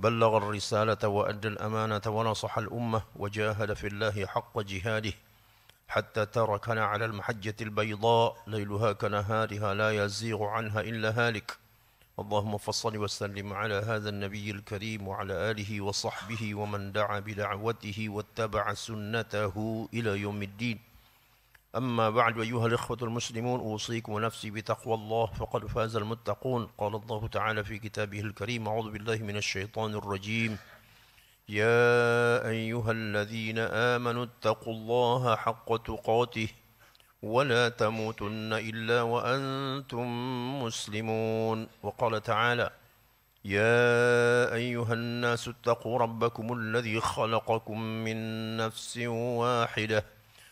بلغ الرسالة وأدى الأمانة ونصح الأمة وجاهد في الله حق جهاده حتى تركنا على المحجة البيضاء ليلها كنهارها لا يزيغ عنها إلا هالك اللهم فصل وسلم على هذا النبي الكريم وعلى آله وصحبه ومن دعا بدعوته واتبع سنته إلى يوم الدين أما بعد أيها الإخوة المسلمون أوصيكم ونفسي بتقوى الله فقد فاز المتقون قال الله تعالى في كتابه الكريم أعوذ بالله من الشيطان الرجيم يا أيها الذين آمنوا اتقوا الله حق تقاته ولا تموتن إلا وأنتم مسلمون وقال تعالى يا أيها الناس اتقوا ربكم الذي خلقكم من نفس واحدة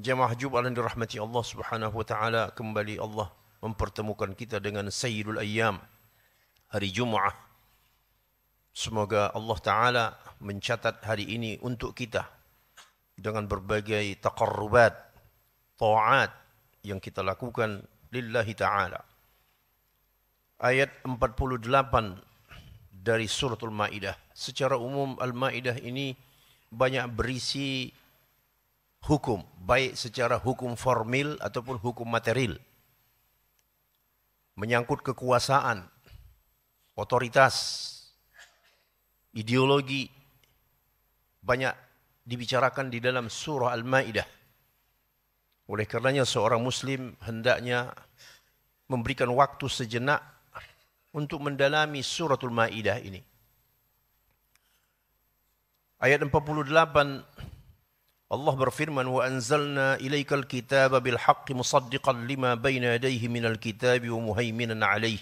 Jemaah Jubalan dirahmati Allah Subhanahu wa taala kembali Allah mempertemukan kita dengan Sayyidul Ayyam hari Jumaah. Semoga Allah taala mencatat hari ini untuk kita dengan berbagai taqarrubat, taat yang kita lakukan lillahi taala. Ayat 48 dari suratul Maidah. Secara umum Al-Maidah ini banyak berisi hukum, baik secara hukum formil ataupun hukum material. Menyangkut kekuasaan, otoritas, ideologi, banyak dibicarakan di dalam surah Al-Maidah. Oleh karenanya seorang muslim hendaknya memberikan waktu sejenak untuk mendalami suratul Maidah ini. Ayat 48 Allah berfirman wa anzalna ilaikal kitaba bil haqqi musaddiqan lima baina yadayhi minal kitabi wa muhaiminan alayh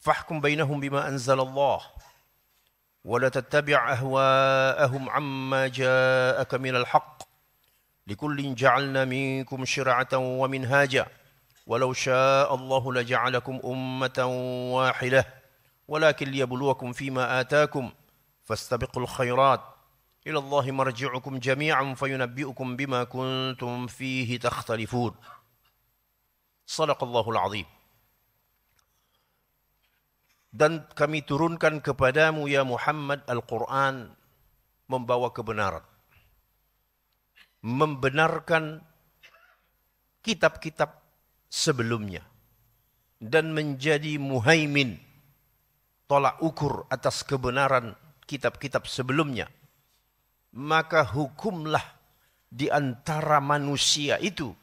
fahkum bainahum bima anzal Allah wa la tattabi' ahwa'ahum amma ja'aka minal haqq likullin ja'alna minkum shir'atan wa minhaja walau syaa Allah laja'alakum ummatan wahidah walakin liyabluwakum fima ataakum fastabiqul khairat إلى الله مرجعكم جميعا فينبئكم بما كنتم فيه تختلفون صدق الله العظيم dan kami turunkan kepadamu ya Muhammad Al-Quran membawa kebenaran. Membenarkan kitab-kitab sebelumnya. Dan menjadi muhaimin. Tolak ukur atas kebenaran kitab-kitab sebelumnya maka hukumlah di antara manusia itu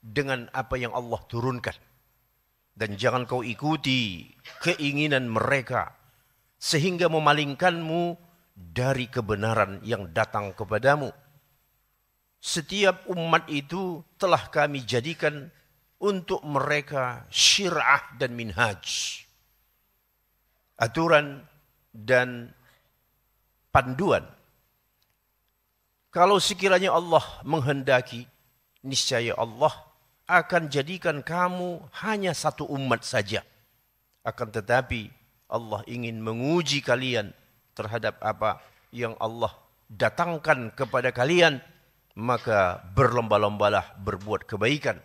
dengan apa yang Allah turunkan. Dan jangan kau ikuti keinginan mereka sehingga memalingkanmu dari kebenaran yang datang kepadamu. Setiap umat itu telah kami jadikan untuk mereka syirah dan minhaj. Aturan dan panduan kalau sekiranya Allah menghendaki, niscaya Allah akan jadikan kamu hanya satu umat saja. Akan tetapi Allah ingin menguji kalian terhadap apa yang Allah datangkan kepada kalian, maka berlomba-lombalah berbuat kebaikan.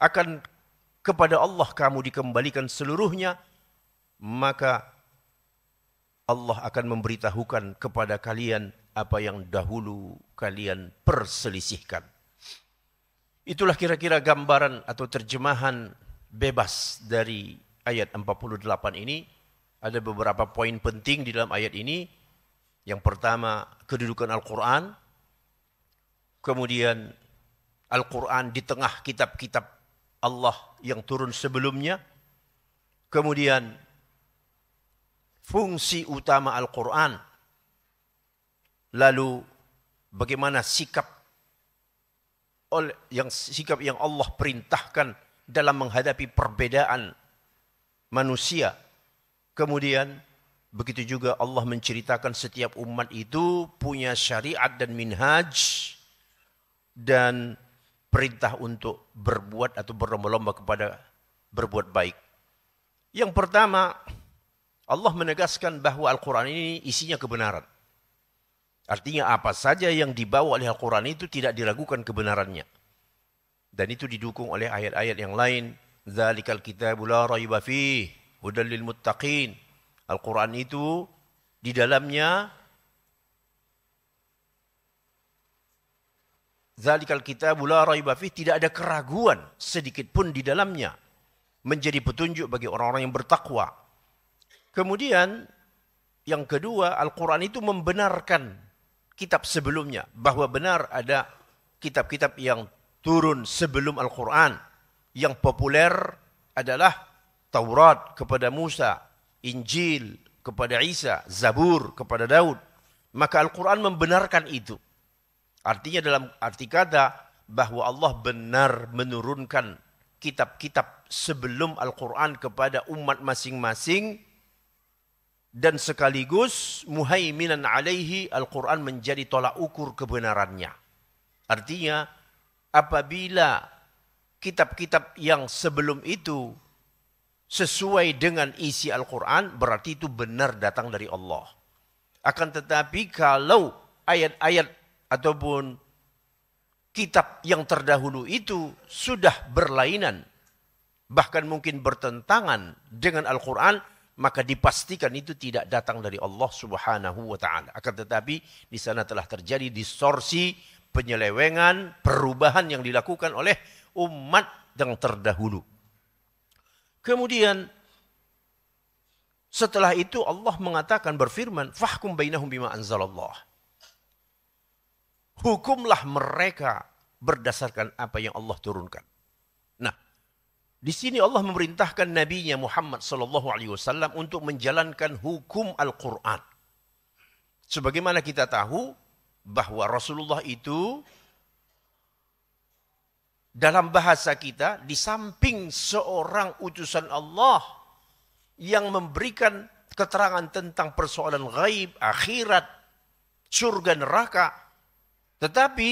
Akan kepada Allah kamu dikembalikan seluruhnya, maka Allah akan memberitahukan kepada kalian apa yang dahulu kalian perselisihkan. Itulah kira-kira gambaran atau terjemahan bebas dari ayat 48 ini. Ada beberapa poin penting di dalam ayat ini. Yang pertama, kedudukan Al-Quran. Kemudian, Al-Quran di tengah kitab-kitab Allah yang turun sebelumnya. Kemudian, fungsi utama Al-Quran – Lalu bagaimana sikap yang sikap yang Allah perintahkan dalam menghadapi perbedaan manusia. Kemudian begitu juga Allah menceritakan setiap umat itu punya syariat dan minhaj dan perintah untuk berbuat atau berlomba-lomba kepada berbuat baik. Yang pertama, Allah menegaskan bahawa Al-Quran ini isinya kebenaran. Artinya apa saja yang dibawa oleh Al-Quran itu tidak diragukan kebenarannya. Dan itu didukung oleh ayat-ayat yang lain. Zalikal kitabu la rayba fih, hudallil muttaqin. Al-Quran itu di dalamnya Zalikal kitabu la rayba fih tidak ada keraguan sedikit pun di dalamnya menjadi petunjuk bagi orang-orang yang bertakwa. Kemudian yang kedua, Al-Quran itu membenarkan kitab sebelumnya bahwa benar ada kitab-kitab yang turun sebelum Al-Qur'an. Yang populer adalah Taurat kepada Musa, Injil kepada Isa, Zabur kepada Daud. Maka Al-Qur'an membenarkan itu. Artinya dalam arti kata bahwa Allah benar menurunkan kitab-kitab sebelum Al-Quran kepada umat masing-masing dan sekaligus muhaiminan alaihi Al-Quran menjadi tolak ukur kebenarannya. Artinya apabila kitab-kitab yang sebelum itu sesuai dengan isi Al-Quran berarti itu benar datang dari Allah. Akan tetapi kalau ayat-ayat ataupun kitab yang terdahulu itu sudah berlainan bahkan mungkin bertentangan dengan Al-Quran maka dipastikan itu tidak datang dari Allah Subhanahu wa taala. Akan tetapi di sana telah terjadi distorsi, penyelewengan, perubahan yang dilakukan oleh umat yang terdahulu. Kemudian setelah itu Allah mengatakan berfirman, "Fahkum bainahum bima anzalallah." Hukumlah mereka berdasarkan apa yang Allah turunkan. Di sini Allah memerintahkan nabinya Muhammad sallallahu alaihi wasallam untuk menjalankan hukum Al-Qur'an. Sebagaimana kita tahu bahwa Rasulullah itu dalam bahasa kita di samping seorang utusan Allah yang memberikan keterangan tentang persoalan gaib, akhirat, surga neraka. Tetapi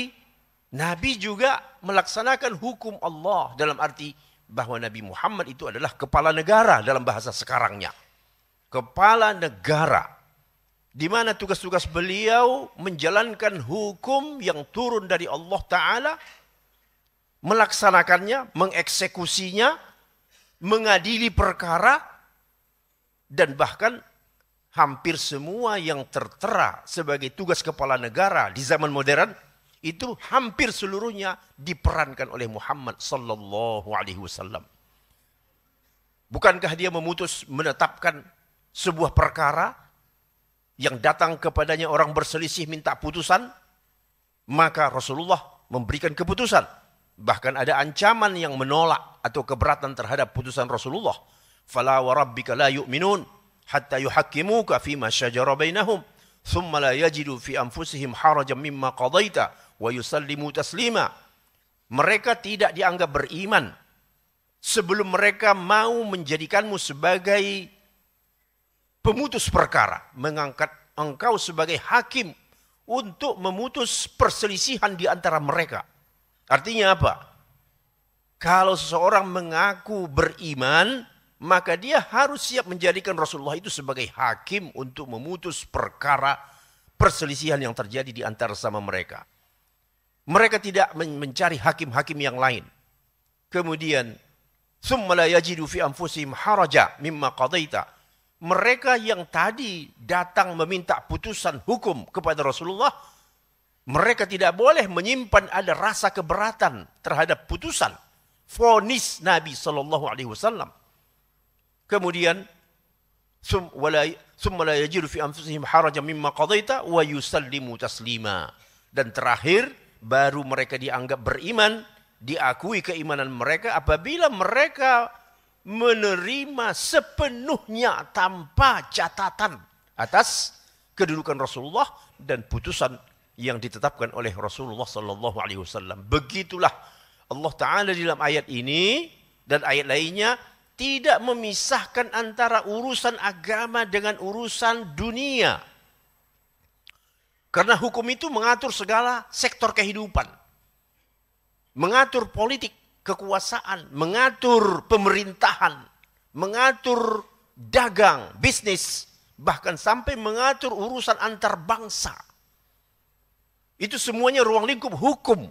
Nabi juga melaksanakan hukum Allah dalam arti bahwa Nabi Muhammad itu adalah kepala negara dalam bahasa sekarangnya. Kepala negara. Di mana tugas-tugas beliau menjalankan hukum yang turun dari Allah Ta'ala, melaksanakannya, mengeksekusinya, mengadili perkara, dan bahkan hampir semua yang tertera sebagai tugas kepala negara di zaman modern itu hampir seluruhnya diperankan oleh Muhammad sallallahu alaihi wasallam. Bukankah dia memutus menetapkan sebuah perkara yang datang kepadanya orang berselisih minta putusan? Maka Rasulullah memberikan keputusan. Bahkan ada ancaman yang menolak atau keberatan terhadap putusan Rasulullah. Fala warabbika la yu'minun hatta yuhakkimuka fima syajara bainahum. Thumma la yajidu fi anfusihim harajan mimma qadaita wa yusallimu taslima. Mereka tidak dianggap beriman sebelum mereka mau menjadikanmu sebagai pemutus perkara, mengangkat engkau sebagai hakim untuk memutus perselisihan di antara mereka. Artinya apa? Kalau seseorang mengaku beriman, maka dia harus siap menjadikan Rasulullah itu sebagai hakim untuk memutus perkara perselisihan yang terjadi di antara sama mereka. Mereka tidak mencari hakim-hakim yang lain. Kemudian, ثُمَّ لَا haraja mimma qadaita. Mereka yang tadi datang meminta putusan hukum kepada Rasulullah, mereka tidak boleh menyimpan ada rasa keberatan terhadap putusan fonis Nabi sallallahu alaihi wasallam. Kemudian sum wala sum la fi anfusihim haraja mimma qadaita wa yusallimu taslima. Dan terakhir baru mereka dianggap beriman, diakui keimanan mereka apabila mereka menerima sepenuhnya tanpa catatan atas kedudukan Rasulullah dan putusan yang ditetapkan oleh Rasulullah sallallahu alaihi wasallam. Begitulah Allah taala dalam ayat ini dan ayat lainnya tidak memisahkan antara urusan agama dengan urusan dunia. Karena hukum itu mengatur segala sektor kehidupan. Mengatur politik, kekuasaan, mengatur pemerintahan, mengatur dagang, bisnis, bahkan sampai mengatur urusan antar bangsa. Itu semuanya ruang lingkup hukum.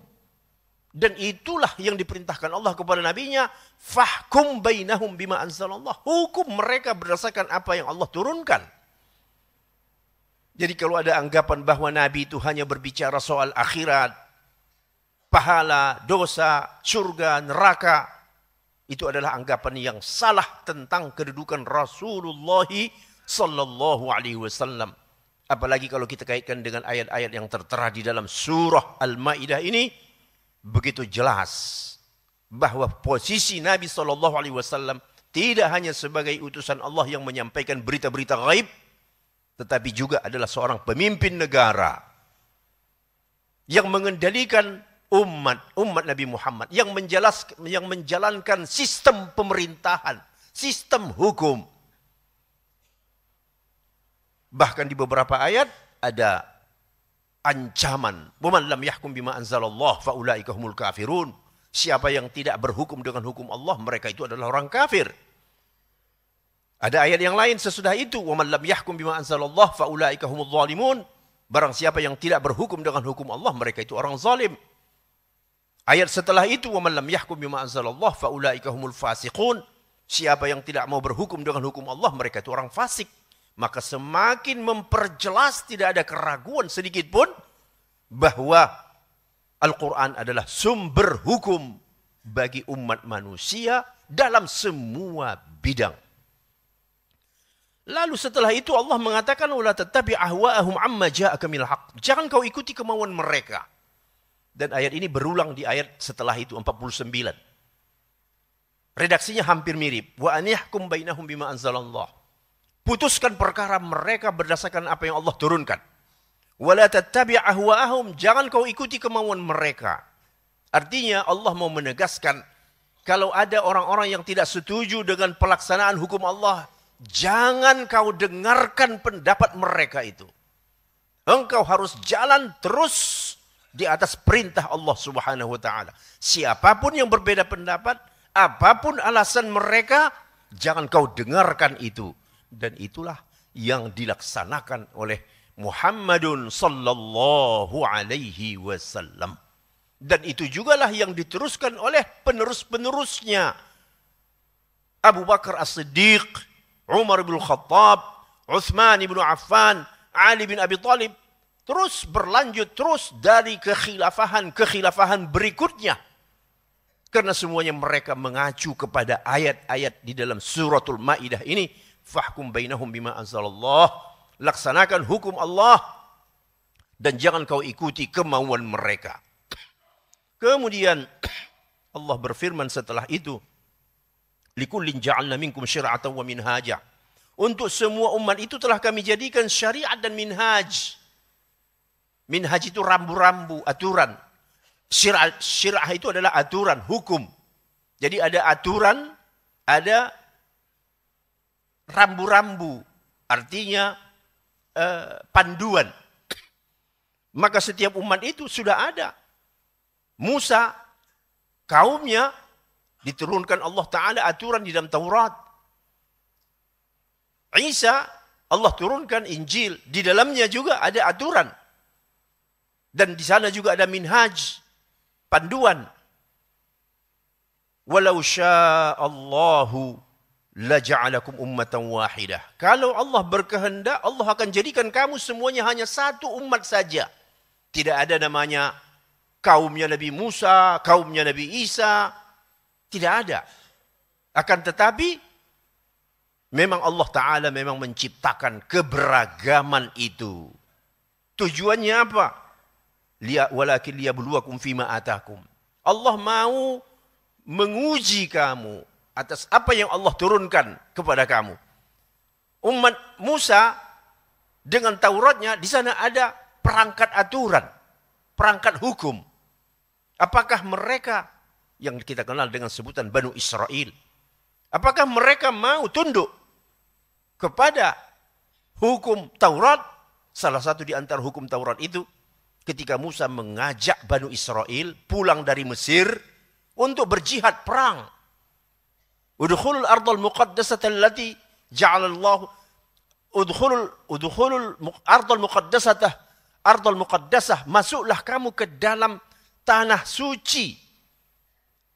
Dan itulah yang diperintahkan Allah kepada nabinya, fahkum bainahum bima anzalallah. Hukum mereka berdasarkan apa yang Allah turunkan. Jadi kalau ada anggapan bahwa Nabi itu hanya berbicara soal akhirat, pahala, dosa, surga, neraka, itu adalah anggapan yang salah tentang kedudukan Rasulullah sallallahu alaihi wasallam. Apalagi kalau kita kaitkan dengan ayat-ayat yang tertera di dalam surah Al-Maidah ini begitu jelas bahwa posisi Nabi sallallahu alaihi wasallam tidak hanya sebagai utusan Allah yang menyampaikan berita-berita gaib, tetapi juga adalah seorang pemimpin negara yang mengendalikan umat umat Nabi Muhammad yang menjelas yang menjalankan sistem pemerintahan, sistem hukum. Bahkan di beberapa ayat ada ancaman. Waman lam yahkum bima anzalallah faulaika humul kafirun. Siapa yang tidak berhukum dengan hukum Allah, mereka itu adalah orang kafir. Ada ayat yang lain sesudah itu, "Wa man lam yahkum bima anzalallah fa ulaika humudz zalimun." Barang siapa yang tidak berhukum dengan hukum Allah, mereka itu orang zalim. Ayat setelah itu, "Wa man lam yahkum bima anzalallah fa ulaika humul fasiqun." Siapa yang tidak mau berhukum dengan hukum Allah, mereka itu orang fasik. Maka semakin memperjelas tidak ada keraguan sedikit pun bahwa Al-Quran adalah sumber hukum bagi umat manusia dalam semua bidang. Lalu setelah itu Allah mengatakan wala tetapi ahwa'ahum amma ja'aka minal haq. Jangan kau ikuti kemauan mereka. Dan ayat ini berulang di ayat setelah itu 49. Redaksinya hampir mirip. Wa anihkum bainahum bima anzalallah. Putuskan perkara mereka berdasarkan apa yang Allah turunkan. Wala tattabi ahwa'ahum. Jangan kau ikuti kemauan mereka. Artinya Allah mau menegaskan kalau ada orang-orang yang tidak setuju dengan pelaksanaan hukum Allah, Jangan kau dengarkan pendapat mereka itu. Engkau harus jalan terus di atas perintah Allah Subhanahu wa taala. Siapapun yang berbeda pendapat, apapun alasan mereka, jangan kau dengarkan itu. Dan itulah yang dilaksanakan oleh Muhammadun sallallahu alaihi wasallam. Dan itu jugalah yang diteruskan oleh penerus-penerusnya. Abu Bakar As-Siddiq, Umar bin Khattab, Uthman bin Affan, Ali bin Abi Thalib. Terus berlanjut terus dari kekhilafahan-kekhilafahan berikutnya. Karena semuanya mereka mengacu kepada ayat-ayat di dalam suratul Maidah ini. Fahkum bainahum bima anzalallah. Laksanakan hukum Allah. Dan jangan kau ikuti kemauan mereka. Kemudian Allah berfirman setelah itu. Likullin ja'alna minkum syir'atan wa minhaja. Untuk semua umat itu telah kami jadikan syariat dan minhaj. Minhaj itu rambu-rambu, aturan. Syirah, syirah itu adalah aturan, hukum. Jadi ada aturan, ada rambu-rambu. Artinya eh, panduan. Maka setiap umat itu sudah ada. Musa, kaumnya Diturunkan Allah Ta'ala aturan di dalam Taurat. Isa, Allah turunkan Injil. Di dalamnya juga ada aturan. Dan di sana juga ada minhaj, panduan. Walau sya'allahu laja'alakum ummatan wahidah. Kalau Allah berkehendak, Allah akan jadikan kamu semuanya hanya satu umat saja. Tidak ada namanya kaumnya Nabi Musa, kaumnya Nabi Isa, tidak ada. Akan tetapi memang Allah Ta'ala memang menciptakan keberagaman itu. Tujuannya apa? Walakin liyabluwakum fima atakum. Allah mau menguji kamu atas apa yang Allah turunkan kepada kamu. Umat Musa dengan Tauratnya di sana ada perangkat aturan, perangkat hukum. Apakah mereka yang kita kenal dengan sebutan Banu Israel. Apakah mereka mau tunduk kepada hukum Taurat? Salah satu di antara hukum Taurat itu ketika Musa mengajak Banu Israel pulang dari Mesir untuk berjihad perang. Udkhulul ardal muqaddasata allati ja'ala Allah udkhulul ardal muqaddasata ardal muqaddasah masuklah kamu ke dalam tanah suci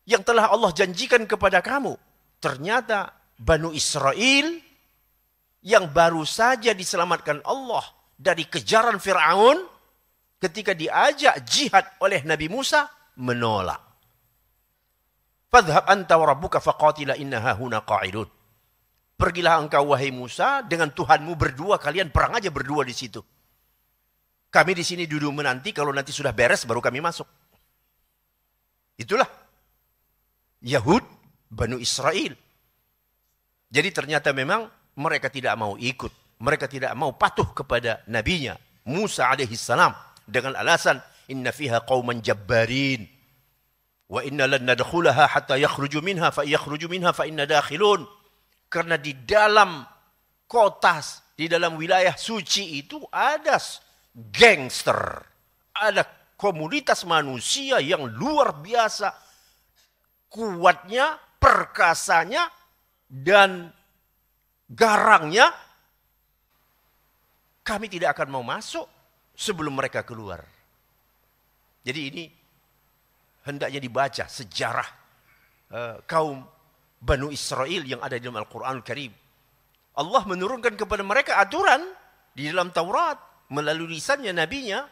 yang telah Allah janjikan kepada kamu. Ternyata Banu Israel yang baru saja diselamatkan Allah dari kejaran Fir'aun ketika diajak jihad oleh Nabi Musa menolak. Fadhab anta wa rabbuka faqatila innaha huna qa'idun. Pergilah engkau wahai Musa dengan Tuhanmu berdua kalian perang aja berdua di situ. Kami di sini duduk menanti kalau nanti sudah beres baru kami masuk. Itulah Yahud Banu Israel. Jadi ternyata memang mereka tidak mau ikut. Mereka tidak mau patuh kepada nabinya Musa alaihissalam dengan alasan inna fiha qauman jabbarin wa inna lan nadkhulaha hatta yakhruju minha fa yakhruju minha fa inna dakhilun karena di dalam kota di dalam wilayah suci itu ada gangster ada komunitas manusia yang luar biasa kuatnya, perkasanya, dan garangnya, kami tidak akan mau masuk sebelum mereka keluar. Jadi ini hendaknya dibaca sejarah eh, kaum Banu Israel yang ada di dalam Al-Quran Al-Karim. Allah menurunkan kepada mereka aturan di dalam Taurat melalui lisannya nabinya,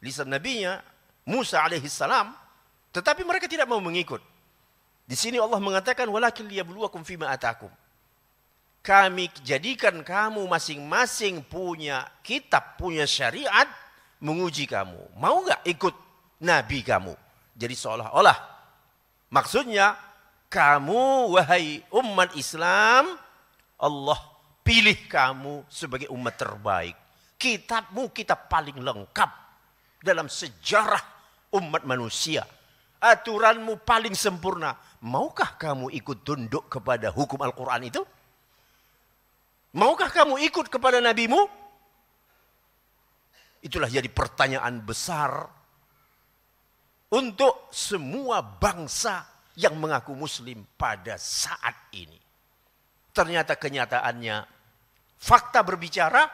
lisan nabinya Musa alaihissalam. tetapi mereka tidak mau mengikut. Di sini Allah mengatakan walakin liyabluwakum fima atakum. Kami jadikan kamu masing-masing punya kitab, punya syariat menguji kamu. Mau nggak ikut nabi kamu? Jadi seolah-olah maksudnya kamu wahai umat Islam Allah pilih kamu sebagai umat terbaik. Kitabmu kitab paling lengkap dalam sejarah umat manusia. Aturanmu paling sempurna maukah kamu ikut tunduk kepada hukum Al-Quran itu? Maukah kamu ikut kepada nabimu? Itulah jadi pertanyaan besar untuk semua bangsa yang mengaku muslim pada saat ini. Ternyata kenyataannya fakta berbicara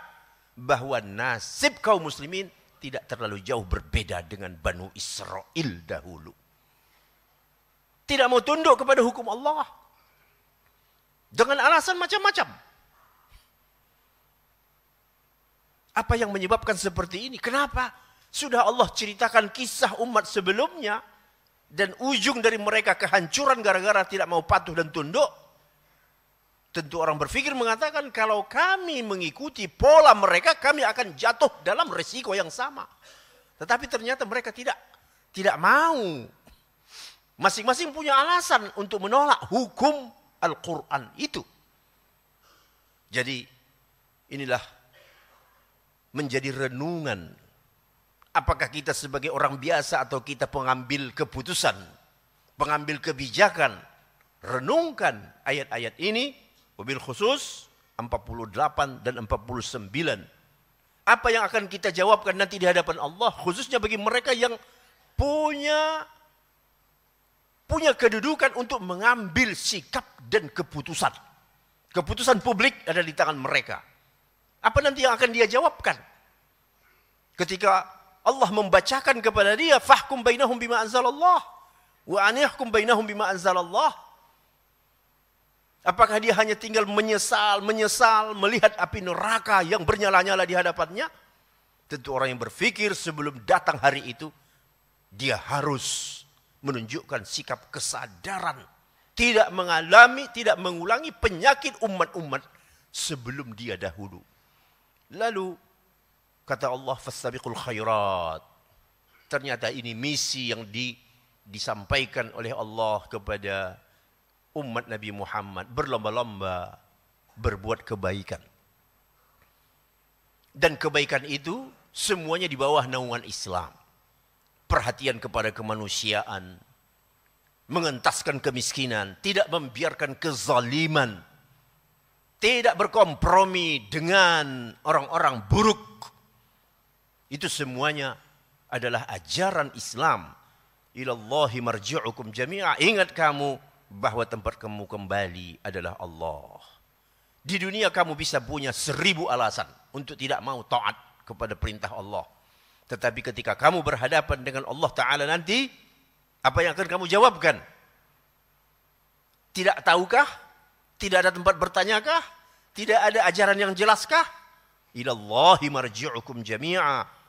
bahwa nasib kaum muslimin tidak terlalu jauh berbeda dengan Banu Israel dahulu. Tidak mau tunduk kepada hukum Allah. Dengan alasan macam-macam. Apa yang menyebabkan seperti ini? Kenapa? Sudah Allah ceritakan kisah umat sebelumnya dan ujung dari mereka kehancuran gara-gara tidak mau patuh dan tunduk. Tentu orang berpikir mengatakan kalau kami mengikuti pola mereka kami akan jatuh dalam resiko yang sama. Tetapi ternyata mereka tidak tidak mau Masing-masing punya alasan untuk menolak hukum Al-Quran itu. Jadi inilah menjadi renungan. Apakah kita sebagai orang biasa atau kita pengambil keputusan, pengambil kebijakan, renungkan ayat-ayat ini, mobil khusus 48 dan 49. Apa yang akan kita jawabkan nanti di hadapan Allah, khususnya bagi mereka yang punya punya kedudukan untuk mengambil sikap dan keputusan. Keputusan publik ada di tangan mereka. Apa nanti yang akan dia jawabkan? Ketika Allah membacakan kepada dia, fahkum bainahum bima anzalallah. Wa anihkum bainahum bima anzalallah. Apakah dia hanya tinggal menyesal, menyesal, melihat api neraka yang bernyala-nyala di hadapannya? Tentu orang yang berpikir sebelum datang hari itu, dia harus menunjukkan sikap kesadaran. Tidak mengalami, tidak mengulangi penyakit umat-umat sebelum dia dahulu. Lalu kata Allah fastabiqul khairat. Ternyata ini misi yang di, disampaikan oleh Allah kepada umat Nabi Muhammad berlomba-lomba berbuat kebaikan. Dan kebaikan itu semuanya di bawah naungan Islam perhatian kepada kemanusiaan, mengentaskan kemiskinan, tidak membiarkan kezaliman, tidak berkompromi dengan orang-orang buruk. Itu semuanya adalah ajaran Islam. Ilallahi marji'ukum jami'a. Ingat kamu bahwa tempat kamu kembali adalah Allah. Di dunia kamu bisa punya seribu alasan untuk tidak mau taat kepada perintah Allah. Tetapi ketika kamu berhadapan dengan Allah Ta'ala nanti, apa yang akan kamu jawabkan? Tidak tahukah? Tidak ada tempat bertanyakah? Tidak ada ajaran yang jelaskah? Ilallahi marji'ukum jami'a.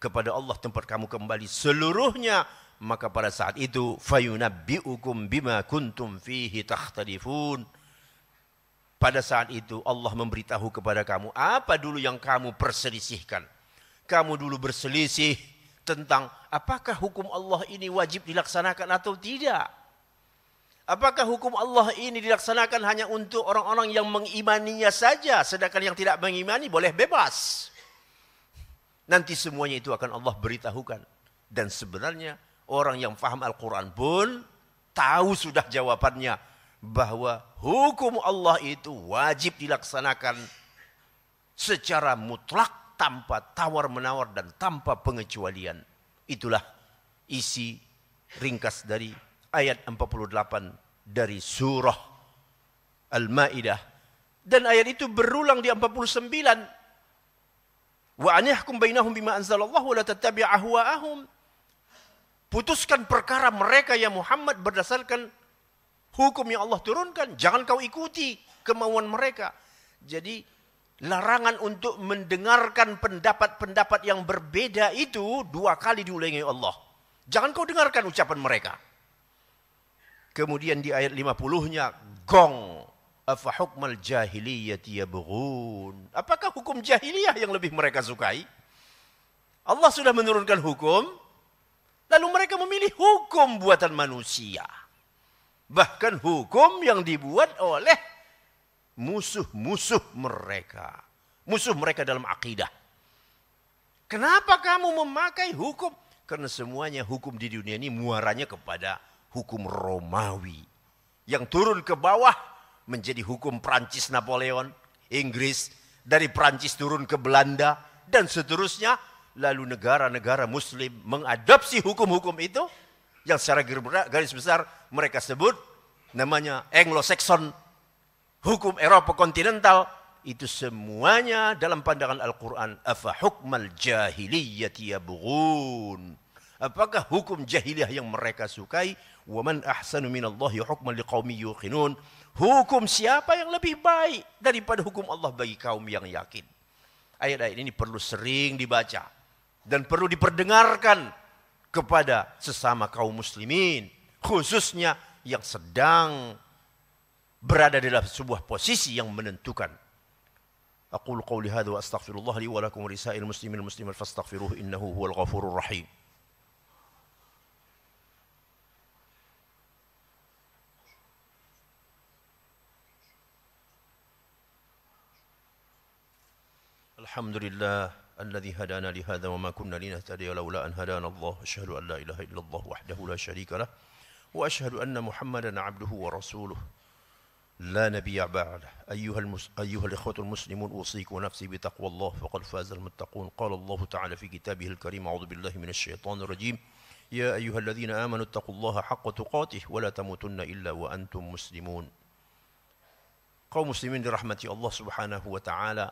Kepada Allah tempat kamu kembali seluruhnya. Maka pada saat itu, fayunabbi'ukum bima kuntum fihi takhtalifun. Pada saat itu Allah memberitahu kepada kamu apa dulu yang kamu perselisihkan kamu dulu berselisih tentang apakah hukum Allah ini wajib dilaksanakan atau tidak. Apakah hukum Allah ini dilaksanakan hanya untuk orang-orang yang mengimaninya saja, sedangkan yang tidak mengimani boleh bebas? Nanti semuanya itu akan Allah beritahukan. Dan sebenarnya orang yang faham Al-Quran pun tahu sudah jawabannya bahwa hukum Allah itu wajib dilaksanakan secara mutlak tanpa tawar-menawar dan tanpa pengecualian. Itulah isi ringkas dari ayat 48 dari surah Al-Maidah. Dan ayat itu berulang di 49. Wa anihkum bainahum bima anzalallahu la tattabi' ahwa'ahum. Putuskan perkara mereka ya Muhammad berdasarkan hukum yang Allah turunkan. Jangan kau ikuti kemauan mereka. Jadi larangan untuk mendengarkan pendapat-pendapat yang berbeda itu dua kali diulangi Allah. Jangan kau dengarkan ucapan mereka. Kemudian di ayat 50-nya gong afahukmal jahiliyati yabghun. Apakah hukum jahiliyah yang lebih mereka sukai? Allah sudah menurunkan hukum, lalu mereka memilih hukum buatan manusia. Bahkan hukum yang dibuat oleh musuh-musuh mereka. Musuh mereka dalam akidah. Kenapa kamu memakai hukum? Karena semuanya hukum di dunia ini muaranya kepada hukum Romawi. Yang turun ke bawah menjadi hukum Prancis Napoleon, Inggris, dari Prancis turun ke Belanda, dan seterusnya. Lalu negara-negara muslim mengadopsi hukum-hukum itu yang secara garis besar mereka sebut namanya Anglo-Saxon hukum Eropa kontinental, itu semuanya dalam pandangan Al-Quran. Afa hukmal jahiliyati Apakah hukum jahiliyah yang mereka sukai? man ahsanu minallahi hukman liqaumi yuqinun. Hukum siapa yang lebih baik daripada hukum Allah bagi kaum yang yakin? Ayat-ayat ini perlu sering dibaca dan perlu diperdengarkan kepada sesama kaum muslimin, khususnya yang sedang berada dalam sebuah posisi yang menentukan. Aqulu qawli hadha wa astaghfirullah li wa lakum risail muslimin muslimin fastaghfiruhu innahu huwal ghafurur rahim. الحمد لله الذي هدانا لهذا وما كنا لنهتدي لولا أن هدانا الله أشهد أن لا إله إلا الله وحده لا شريك له وأشهد أن محمدا عبده ورسوله لا نبي بعد أيها, المس... أيها الإخوة المسلمون أوصيك ونفسي بتقوى الله فقد فاز المتقون قال الله تعالى في كتابه الكريم أعوذ بالله من الشيطان الرجيم يا أيها الذين آمنوا اتقوا الله حق تقاته ولا تموتن إلا وأنتم مسلمون kaum muslimin dirahmati Allah Subhanahu wa taala.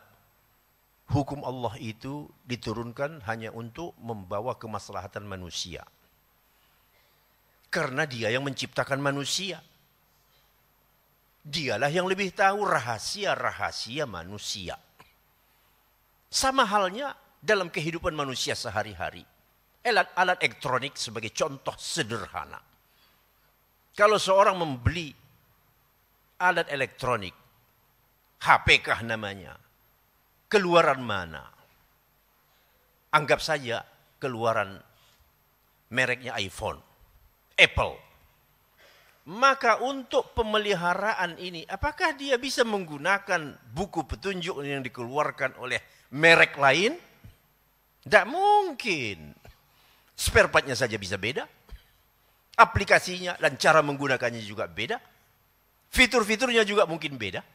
Hukum Allah itu diturunkan hanya untuk membawa kemaslahatan manusia. Karena dia yang menciptakan manusia. Dialah yang lebih tahu rahasia-rahasia manusia. Sama halnya dalam kehidupan manusia sehari-hari. Alat-alat elektronik sebagai contoh sederhana. Kalau seorang membeli alat elektronik, HP kah namanya, keluaran mana? Anggap saja keluaran mereknya iPhone, Apple maka untuk pemeliharaan ini apakah dia bisa menggunakan buku petunjuk yang dikeluarkan oleh merek lain? Tidak mungkin. Spare partnya saja bisa beda. Aplikasinya dan cara menggunakannya juga beda. Fitur-fiturnya juga mungkin beda.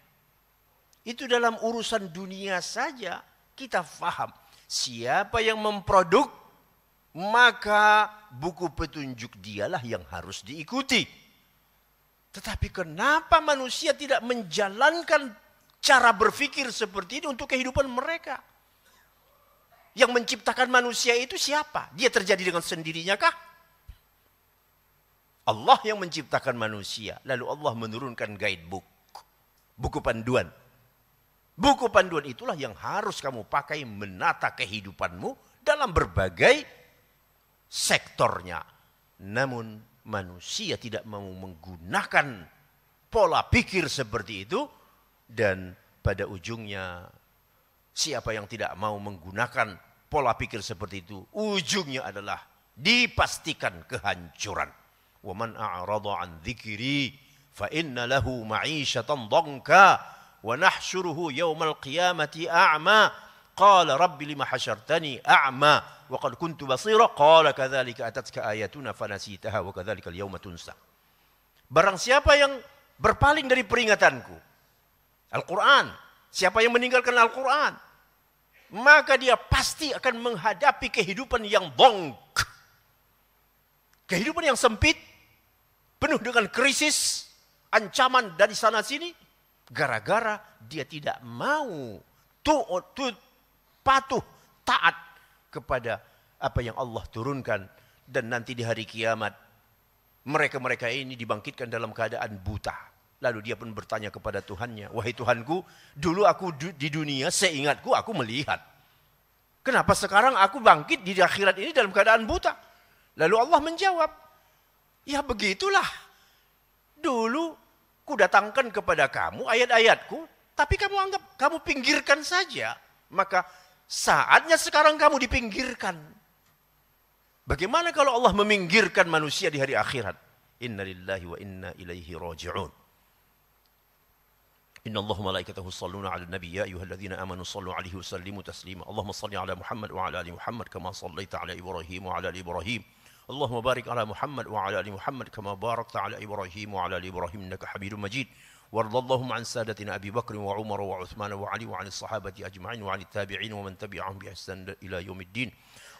Itu dalam urusan dunia saja kita faham. Siapa yang memproduk, maka buku petunjuk dialah yang harus diikuti. Tetapi kenapa manusia tidak menjalankan cara berpikir seperti ini untuk kehidupan mereka? Yang menciptakan manusia itu siapa? Dia terjadi dengan sendirinya kah? Allah yang menciptakan manusia. Lalu Allah menurunkan guidebook. Buku panduan. Buku panduan itulah yang harus kamu pakai menata kehidupanmu dalam berbagai sektornya. Namun manusia tidak mau menggunakan pola pikir seperti itu dan pada ujungnya siapa yang tidak mau menggunakan pola pikir seperti itu ujungnya adalah dipastikan kehancuran. Waman a'rada an dzikri fa inna lahu ma'isyatan dhanka wa nahsyuruhu yaumal qiyamati a'ma قال رب لما حشرتني أعمى وقد كنت بصيرا قال كذلك أتتك آياتنا فنسيتها وكذلك اليوم تنسى Barang siapa yang berpaling dari peringatanku. Al-Quran. Siapa yang meninggalkan Al-Quran. Maka dia pasti akan menghadapi kehidupan yang bongk. Kehidupan yang sempit. Penuh dengan krisis. Ancaman dari sana sini. Gara-gara dia tidak mau. To, to, patuh, taat kepada apa yang Allah turunkan dan nanti di hari kiamat mereka-mereka ini dibangkitkan dalam keadaan buta. Lalu dia pun bertanya kepada Tuhannya, "Wahai Tuhanku, dulu aku di dunia seingatku aku melihat. Kenapa sekarang aku bangkit di akhirat ini dalam keadaan buta?" Lalu Allah menjawab, "Ya begitulah. Dulu ku datangkan kepada kamu ayat-ayatku, tapi kamu anggap kamu pinggirkan saja. Maka Saatnya sekarang kamu dipinggirkan. Bagaimana kalau Allah meminggirkan manusia di hari akhirat? Inna lillahi wa inna ilaihi raji'un. Inna Allah malaikatahu salluna ala nabi ya ayuhalladzina amanu sallu alaihi wasallimu taslima. Allahumma salli ala Muhammad wa ala ali Muhammad kama sallaita ala Ibrahim wa ala ali Ibrahim. Allahumma barik ala Muhammad wa ala ali Muhammad kama barakta ala Ibrahim wa ala ali Ibrahim innaka Hamidum Majid. وارض اللهم عن سادتنا أبي بكر وعمر وعثمان وعلي وعن الصحابة أجمعين وعن التابعين ومن تبعهم بإحسان إلى يوم الدين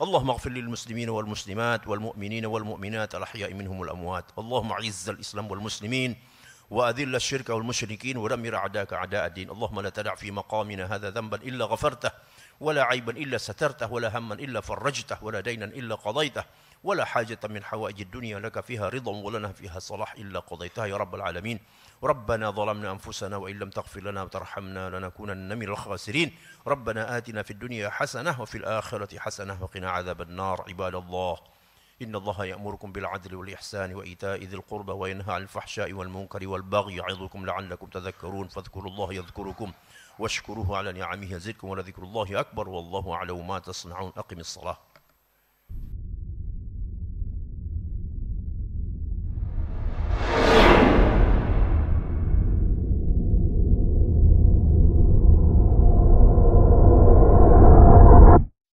اللهم اغفر للمسلمين والمسلمات والمؤمنين والمؤمنات الأحياء منهم والاموات، اللهم اعز الإسلام والمسلمين وأذل الشرك والمشركين ودمر اعداك أعداء الدين اللهم لا تدع في مقامنا هذا ذنبا إلا غفرته ولا عيبا إلا سترته ولا هما إلا فرجته ولا دينا إلا قضيته ولا حاجة من حوائج الدنيا لك فيها رضا ولنا فيها صلاح إلا قضيتها يا رب العالمين ربنا ظلمنا أنفسنا وإن لم تغفر لنا وترحمنا لنكونن من الخاسرين ربنا آتنا في الدنيا حسنة وفي الآخرة حسنة وقنا عذاب النار عباد الله إن الله يأمركم بالعدل والإحسان وإيتاء ذي القربى وينهى عن الفحشاء والمنكر والبغي يعظكم لعلكم تذكرون فاذكروا الله يذكركم واشكروه على نعمه يزدكم ولذكر الله أكبر والله أعلم ما تصنعون أقم الصلاة